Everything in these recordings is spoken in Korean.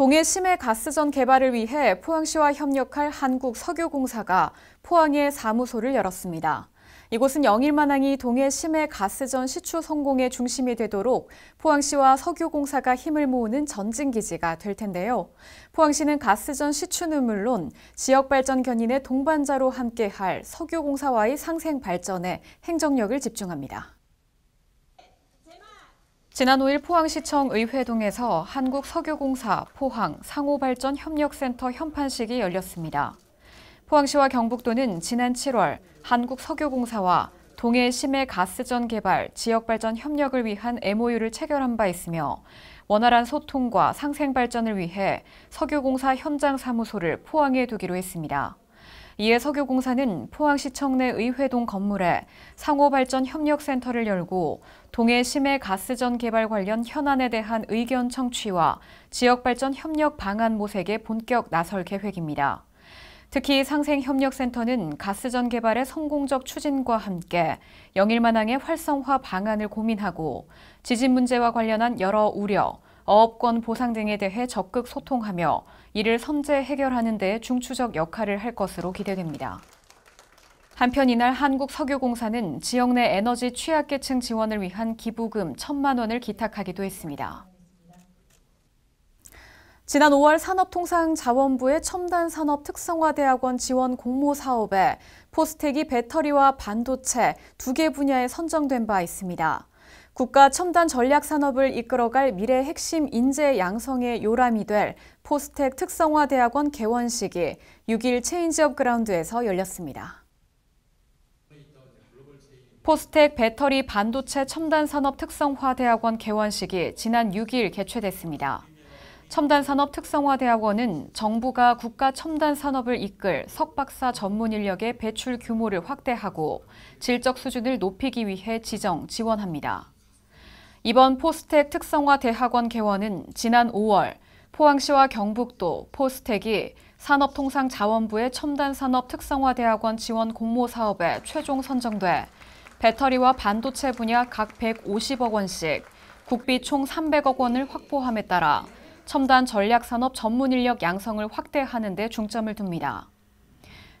동해 심해 가스전 개발을 위해 포항시와 협력할 한국석유공사가 포항에 사무소를 열었습니다. 이곳은 영일만항이 동해 심해 가스전 시추 성공의 중심이 되도록 포항시와 석유공사가 힘을 모으는 전진기지가 될 텐데요. 포항시는 가스전 시추는 물론 지역발전 견인의 동반자로 함께할 석유공사와의 상생발전에 행정력을 집중합니다. 지난 5일 포항시청 의회동에서 한국석유공사 포항 상호발전협력센터 현판식이 열렸습니다. 포항시와 경북도는 지난 7월 한국석유공사와 동해 심해 가스전 개발, 지역발전 협력을 위한 MOU를 체결한 바 있으며 원활한 소통과 상생 발전을 위해 석유공사 현장 사무소를 포항에 두기로 했습니다. 이에 석유공사는 포항시청 내 의회동 건물에 상호발전협력센터를 열고 동해 심해 가스전 개발 관련 현안에 대한 의견 청취와 지역발전 협력 방안 모색에 본격 나설 계획입니다. 특히 상생협력센터는 가스전 개발의 성공적 추진과 함께 영일만항의 활성화 방안을 고민하고 지진 문제와 관련한 여러 우려, 어업권 보상 등에 대해 적극 소통하며 이를 선제 해결하는 데 중추적 역할을 할 것으로 기대됩니다. 한편 이날 한국석유공사는 지역 내 에너지 취약계층 지원을 위한 기부금 1천만 원을 기탁하기도 했습니다. 지난 5월 산업통상자원부의 첨단산업특성화대학원 지원 공모 사업에 포스텍이 배터리와 반도체 두 개 분야에 선정된 바 있습니다. 국가 첨단 전략 산업을 이끌어갈 미래 핵심 인재 양성의 요람이 될 포스텍 특성화대학원 개원식이 6일 체인지업 그라운드에서 열렸습니다. 포스텍 배터리 반도체 첨단 산업 특성화 대학원 개원식이 지난 6일 개최됐습니다. 첨단 산업 특성화 대학원은 정부가 국가 첨단 산업을 이끌 석박사 전문 인력의 배출 규모를 확대하고 질적 수준을 높이기 위해 지정 지원합니다. 이번 포스텍 특성화 대학원 개원은 지난 5월 포항시와 경북도 포스텍이 산업통상자원부의 첨단산업 특성화대학원 지원 공모 사업에 최종 선정돼 배터리와 반도체 분야 각 150억 원씩 국비 총 300억 원을 확보함에 따라 첨단 전략산업 전문 인력 양성을 확대하는 데 중점을 둡니다.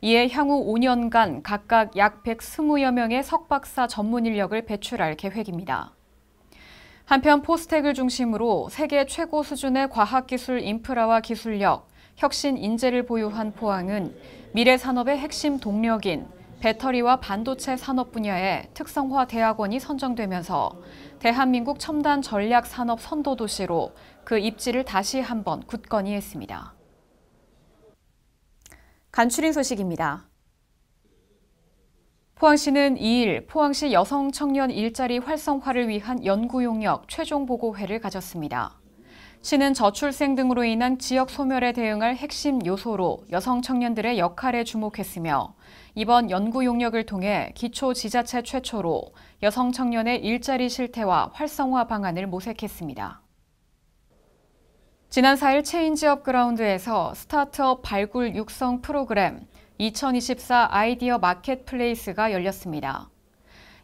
이에 향후 5년간 각각 약 120여 명의 석박사 전문 인력을 배출할 계획입니다. 한편 포스텍을 중심으로 세계 최고 수준의 과학기술 인프라와 기술력, 혁신 인재를 보유한 포항은 미래 산업의 핵심 동력인 배터리와 반도체 산업 분야에 특성화 대학원이 선정되면서 대한민국 첨단 전략 산업 선도 도시로 그 입지를 다시 한번 굳건히 했습니다. 간추린 소식입니다. 포항시는 2일 포항시 여성 청년 일자리 활성화를 위한 연구 용역 최종 보고회를 가졌습니다. 시는 저출생 등으로 인한 지역 소멸에 대응할 핵심 요소로 여성 청년들의 역할에 주목했으며 이번 연구 용역을 통해 기초 지자체 최초로 여성 청년의 일자리 실태와 활성화 방안을 모색했습니다. 지난 4일 체인지업 그라운드에서 스타트업 발굴 육성 프로그램 2024 아이디어 마켓플레이스가 열렸습니다.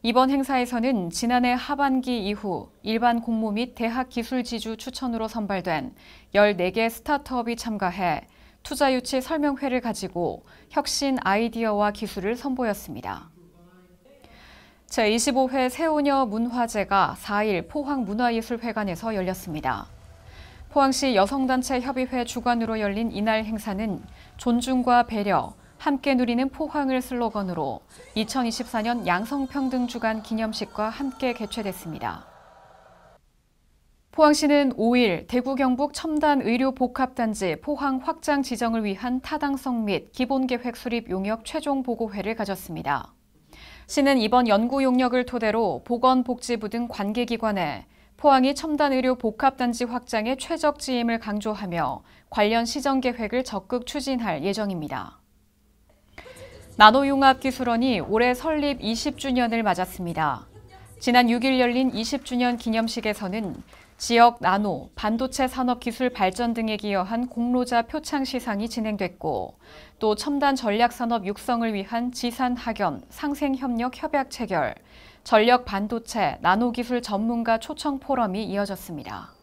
이번 행사에서는 지난해 하반기 이후 일반 공모 및 대학 기술 지주 추천으로 선발된 14개 스타트업이 참가해 투자 유치 설명회를 가지고 혁신 아이디어와 기술을 선보였습니다. 제25회 세오녀 문화제가 4일 포항문화예술회관에서 열렸습니다. 포항시 여성단체 협의회 주관으로 열린 이날 행사는 존중과 배려, 함께 누리는 포항을 슬로건으로 2024년 양성평등 주간 기념식과 함께 개최됐습니다. 포항시는 5일 대구 경북 첨단 의료 복합단지 포항 확장 지정을 위한 타당성 및 기본계획 수립 용역 최종 보고회를 가졌습니다. 시는 이번 연구 용역을 토대로 보건복지부 등 관계기관에 포항이 첨단 의료 복합단지 확장의 최적 지임을 강조하며 관련 시정 계획을 적극 추진할 예정입니다. 나노융합기술원이 올해 설립 20주년을 맞았습니다. 지난 6일 열린 20주년 기념식에서는 지역 나노, 반도체 산업 기술 발전 등에 기여한 공로자 표창 시상이 진행됐고 또 첨단 전략 산업 육성을 위한 지산 학연, 상생 협력 협약 체결, 전력 반도체 나노 기술 전문가 초청 포럼이 이어졌습니다.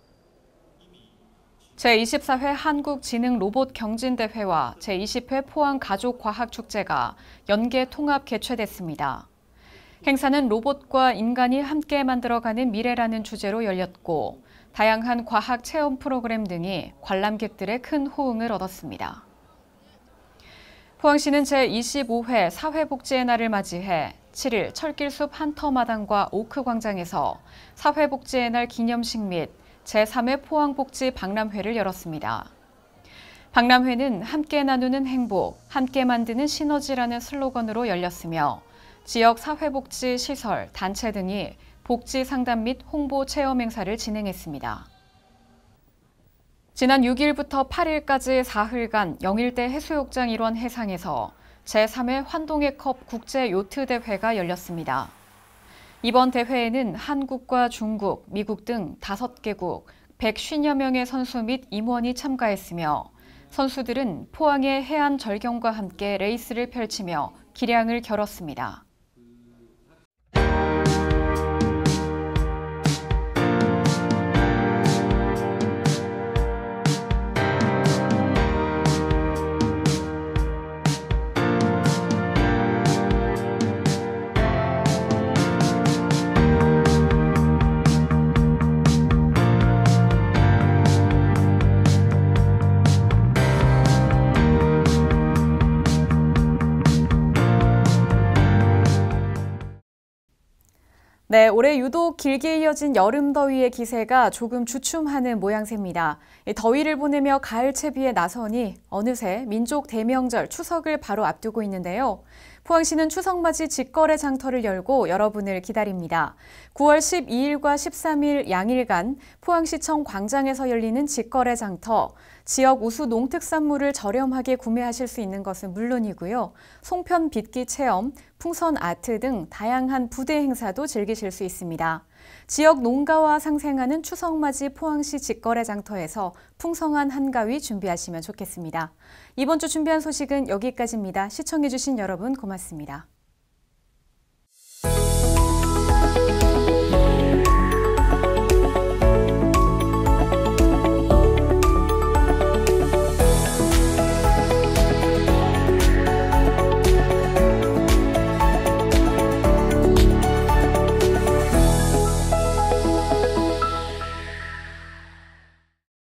제24회 한국지능로봇경진대회와 제20회 포항가족과학축제가 연계 통합 개최됐습니다. 행사는 로봇과 인간이 함께 만들어가는 미래라는 주제로 열렸고, 다양한 과학 체험 프로그램 등이 관람객들의 큰 호응을 얻었습니다. 포항시는 제25회 사회복지의 날을 맞이해 7일 철길숲 한터마당과 오크광장에서 사회복지의 날 기념식 및 제3회 포항복지 박람회를 열었습니다. 박람회는 함께 나누는 행복, 함께 만드는 시너지라는 슬로건으로 열렸으며 지역 사회복지 시설, 단체 등이 복지 상담 및 홍보 체험 행사를 진행했습니다. 지난 6일부터 8일까지 4흘간 영일대 해수욕장 일원 해상에서 제3회 환동의 컵 국제 요트 대회가 열렸습니다. 이번 대회에는 한국과 중국, 미국 등 5개국 150여 명의 선수 및 임원이 참가했으며 선수들은 포항의 해안 절경과 함께 레이스를 펼치며 기량을 겨뤘습니다. 네, 올해 유독 길게 이어진 여름 더위의 기세가 조금 주춤하는 모양새입니다. 더위를 보내며 가을 채비에 나서니 어느새 민족 대명절 추석을 바로 앞두고 있는데요. 포항시는 추석맞이 직거래 장터를 열고 여러분을 기다립니다. 9월 12일과 13일 양일간 포항시청 광장에서 열리는 직거래 장터, 지역 우수 농특산물을 저렴하게 구매하실 수 있는 것은 물론이고요. 송편 빚기 체험, 풍선 아트 등 다양한 부대 행사도 즐기실 수 있습니다. 지역 농가와 상생하는 추석맞이 포항시 직거래 장터에서 풍성한 한가위 준비하시면 좋겠습니다. 이번 주 준비한 소식은 여기까지입니다. 시청해주신 여러분 고맙습니다.